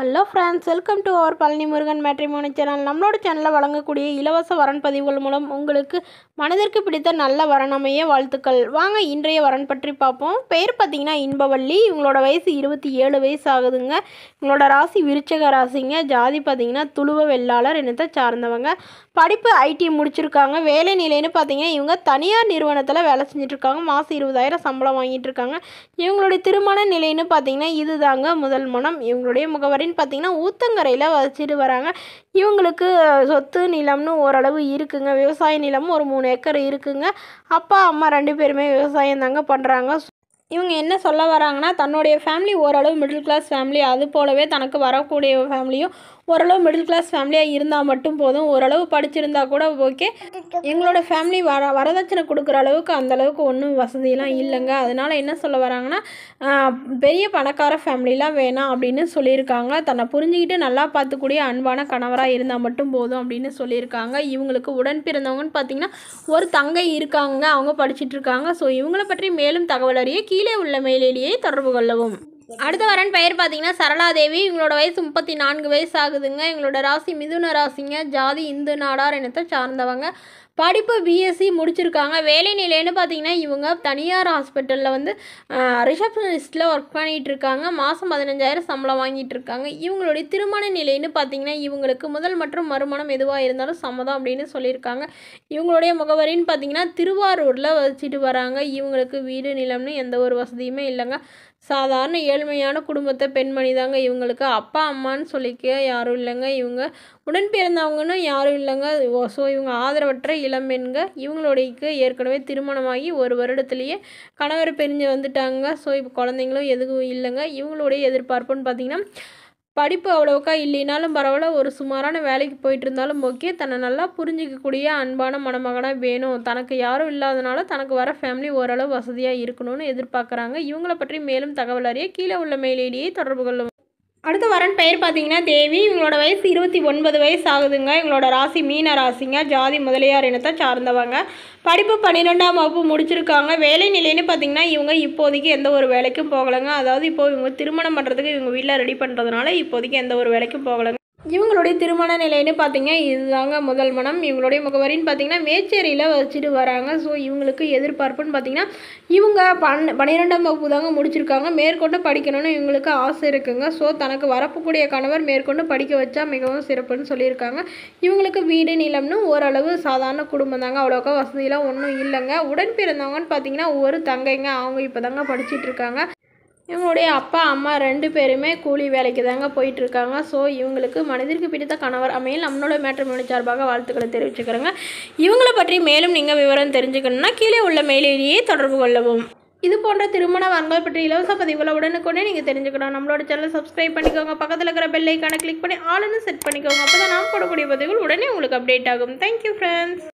hello friends welcome to our Palani Murugan matrimony channel நம்மளோட சேனலில் வழங்கக்கூடிய இலவச வரன் பதிவுகள் மூலம் உங்களுக்கு மனதிற்கு பிடித்த நல்ல வரணமைய வாழ்த்துக்கள் வாங்க இன்றைய வரன் பற்றி பார்ப்போம் பெயர் பார்த்தீங்கன்னா இன்பவள்ளி இவங்களோட வயசு இருபத்தி ஏழு வயசு ஆகுதுங்க இவங்களோட ராசி விருச்சக ராசிங்க ஜாதி பார்த்திங்கன்னா துளுவ வெள்ளாளர் என்னத்தை சார்ந்தவங்க படிப்பு ஐடி முடிச்சிருக்காங்க வேலை நிலைன்னு பார்த்தீங்கன்னா இவங்க தனியார் நிறுவனத்தில் வேலை செஞ்சிட்ருக்காங்க மாதம் இருபதாயிரம் சம்பளம் வாங்கிட்டு இருக்காங்க இவங்களுடைய திருமண நிலைன்னு பார்த்தீங்கன்னா இதுதாங்க முதல் மனம் இவங்களுடைய முகவரி அப்படின்னு பார்த்தீங்கன்னா ஊத்தங்கரையில் வச்சுட்டு வராங்க இவங்களுக்கு சொத்து நிலம்னு ஓரளவு இருக்குங்க விவசாய நிலமும் ஒரு மூணு ஏக்கர் இருக்குங்க அப்பா அம்மா ரெண்டு பேருமே விவசாயம் தாங்க பண்ணுறாங்க இவங்க என்ன சொல்ல வராங்கன்னா தன்னுடைய ஃபேமிலி ஓரளவு மிடில் கிளாஸ் ஃபேமிலி அது போலவே தனக்கு வரக்கூடிய ஃபேமிலியும் ஓரளவு மிடில் கிளாஸ் ஃபேமிலியாக இருந்தால் மட்டும் போதும் ஓரளவு படிச்சிருந்தா கூட ஓகே எங்களோட ஃபேமிலி வர வரதட்சணை கொடுக்குற அளவுக்கு அந்தளவுக்கு ஒன்றும் வசதியெலாம் இல்லைங்க அதனால் என்ன சொல்ல வராங்கன்னா பெரிய பணக்கார ஃபேமிலிலாம் வேணாம் அப்படின்னு சொல்லியிருக்காங்க தன்னை புரிஞ்சுக்கிட்டு நல்லா பார்த்துக்கூடிய அன்பான கணவராக இருந்தால் மட்டும் போதும் அப்படின்னு சொல்லியிருக்காங்க இவங்களுக்கு உடன் பிறந்தவங்கன்னு பார்த்தீங்கன்னா ஒரு தங்கை இருக்காங்க அவங்க படிச்சுட்டு இருக்காங்க ஸோ இவங்களை பற்றி மேலும் தகவல் அறிய கீ கீழே உள்ள மேலேயே தொடர்பு கொள்ளவும் அடுத்த வரன் பெயர் பார்த்தீங்கன்னா சரளாதேவி இவங்களோட வயசு முப்பத்தி நான்கு வயசு ஆகுதுங்க இவங்களோட ராசி மிதுன ராசிங்க ஜாதி இந்து நாடார் இனத்தை சார்ந்தவங்க படிப்பு பிஎஸ்சி முடிச்சிருக்காங்க வேலை நிலைன்னு பார்த்தீங்கன்னா இவங்க தனியார் ஹாஸ்பிட்டலில் வந்து ரிசப்ஷனிஸ்ட்டில் ஒர்க் பண்ணிகிட்டு இருக்காங்க மாதம் பதினஞ்சாயிரம் சம்பளம் வாங்கிட்டு இருக்காங்க இவங்களுடைய திருமண நிலைன்னு பார்த்தீங்கன்னா இவங்களுக்கு முதல் மற்றும் மறுமணம் எதுவாக இருந்தாலும் சம்மதம் அப்படின்னு சொல்லியிருக்காங்க இவங்களுடைய முகவரின்னு பார்த்தீங்கன்னா திருவாரூரில் வச்சுட்டு வராங்க இவங்களுக்கு வீடு நிலம்னு எந்த ஒரு வசதியுமே இல்லைங்க சாதாரண ஏழ்மையான குடும்பத்தை பெண்மணி தாங்க இவங்களுக்கு அப்பா அம்மான்னு சொல்லிக்க யாரும் இல்லைங்க இவங்க உடன் பிறந்தவங்கன்னு யாரும் இல்லைங்க ஸோ இவங்க ஆதரவற்ற இளம் பெண்கள் இவங்களுடைய ஏற்கனவே திருமணமாகி ஒரு வருடத்துலேயே கணவர் பிரிஞ்சு வந்துட்டாங்க ஸோ இப்போ குழந்தைங்களும் எதுவும் இல்லைங்க இவங்களுடைய எதிர்பார்ப்புன்னு பார்த்தீங்கன்னா படிப்பு அவ்வளோக்கா இல்லைனாலும் பரவாயில்ல ஒரு சுமாரான வேலைக்கு போயிட்டு இருந்தாலும் ஓகே தன்னை நல்லா புரிஞ்சிக்கக்கூடிய அன்பான மணமகனாக வேணும் தனக்கு யாரும் இல்லாதனால தனக்கு வர ஃபேமிலி ஓரளவு வசதியாக இருக்கணும்னு எதிர்பார்க்குறாங்க இவங்களை பற்றி மேலும் தகவல் அறிய கீழே உள்ள மெயில் ஐடியை தொடர்பு கொள்ளும் அடுத்த வரன் பெயர் பார்த்தீங்கன்னா தேவி இவங்களோட வயசு இருபத்தி ஒன்பது வயசு ஆகுதுங்க இவங்களோட ராசி மீன ராசிங்க ஜாதி முதலியார் இனத்தை சார்ந்தவங்க படிப்பு பன்னிரெண்டாம் வகுப்பு முடிச்சிருக்காங்க வேலை நிலைன்னு பார்த்தீங்கன்னா இவங்க இப்போதைக்கு எந்த ஒரு வேலைக்கும் போகலைங்க அதாவது இப்போ இவங்க திருமணம் பண்ணுறதுக்கு இவங்க வீட்டில் ரெடி பண்ணுறதுனால இப்போதைக்கு எந்த ஒரு வேலைக்கும் போகலைங்க இவங்களுடைய திருமண நிலைன்னு பார்த்தீங்கன்னா இதுதாங்க முதல் மனம் இவங்களுடைய முகவரின்னு பார்த்தீங்கன்னா மேச்சேரியில் வச்சுட்டு வராங்க ஸோ இவங்களுக்கு எதிர்பார்ப்புன்னு பார்த்தீங்கன்னா இவங்க பன் பன்னிரெண்டாம் வகுப்பு தாங்க முடிச்சிருக்காங்க மேற்கொண்டு படிக்கணும்னு இவங்களுக்கு ஆசை இருக்குங்க ஸோ தனக்கு வரப்பக்கூடிய கணவர் மேற்கொண்டு படிக்க வச்சா மிகவும் சிறப்புன்னு சொல்லியிருக்காங்க இவங்களுக்கு வீடு நிலம்னு ஓரளவு சாதாரண குடும்பம் தாங்க அவ்வளோக்கா வசதியெலாம் ஒன்றும் இல்லைங்க உடன் பிறந்தவங்கன்னு பார்த்தீங்கன்னா ஒவ்வொரு தங்கைங்க அவங்க இப்போ தாங்க படிச்சுட்டு இருக்காங்க இவனுடைய அப்பா அம்மா ரெண்டு பேருமே கூலி வேலைக்கு தாங்க இருக்காங்க ஸோ இவங்களுக்கு மனதிற்கு பிடித்த கணவர் அமையல் நம்மளோட மேட்ரமோனி சார்பாக வாழ்த்துக்களை தெரிவிச்சுக்கிறோங்க இவங்களை பற்றி மேலும் நீங்கள் விவரம் தெரிஞ்சுக்கணுன்னா கீழே உள்ள மெயிலேயே தொடர்பு கொள்ளவும் இது போன்ற திருமண வரங்கள் பற்றி இலவச பதிவுகளை உடனுக்குடனே நீங்கள் தெரிஞ்சுக்கணும் நம்மளோட சேனலை சப்ஸ்கிரைப் பண்ணிக்கோங்க பக்கத்தில் இருக்கிற பெல்லைக்கான கிளிக் பண்ணி ஆளுன்னு செட் பண்ணிக்கோங்க அப்போ தான் நான் போடக்கூடிய பதிவுகள் உடனே உங்களுக்கு அப்டேட் ஆகும் தேங்க்யூ ஃப்ரெண்ட்ஸ்